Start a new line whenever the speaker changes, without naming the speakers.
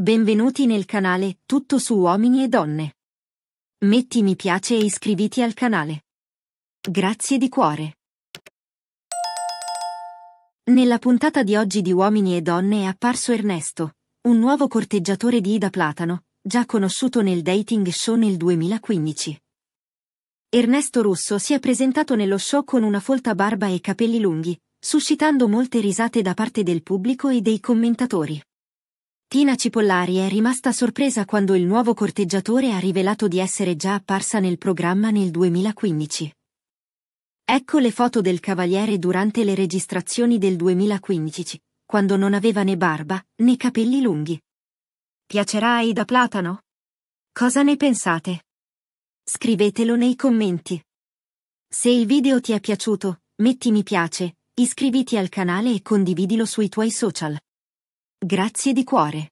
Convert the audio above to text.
Benvenuti nel canale Tutto su uomini e donne. Metti mi piace e iscriviti al canale. Grazie di cuore. Nella puntata di oggi di Uomini e Donne è apparso Ernesto, un nuovo corteggiatore di Ida Platano, già conosciuto nel dating show nel 2015. Ernesto Russo si è presentato nello show con una folta barba e capelli lunghi, suscitando molte risate da parte del pubblico e dei commentatori. Tina Cipollari è rimasta sorpresa quando il nuovo corteggiatore ha rivelato di essere già apparsa nel programma nel 2015. Ecco le foto del cavaliere durante le registrazioni del 2015, quando non aveva né barba né capelli lunghi. Piacerà a Ida Platano? Cosa ne pensate? Scrivetelo nei commenti. Se il video ti è piaciuto, metti mi piace, iscriviti al canale e condividilo sui tuoi social. Grazie di cuore.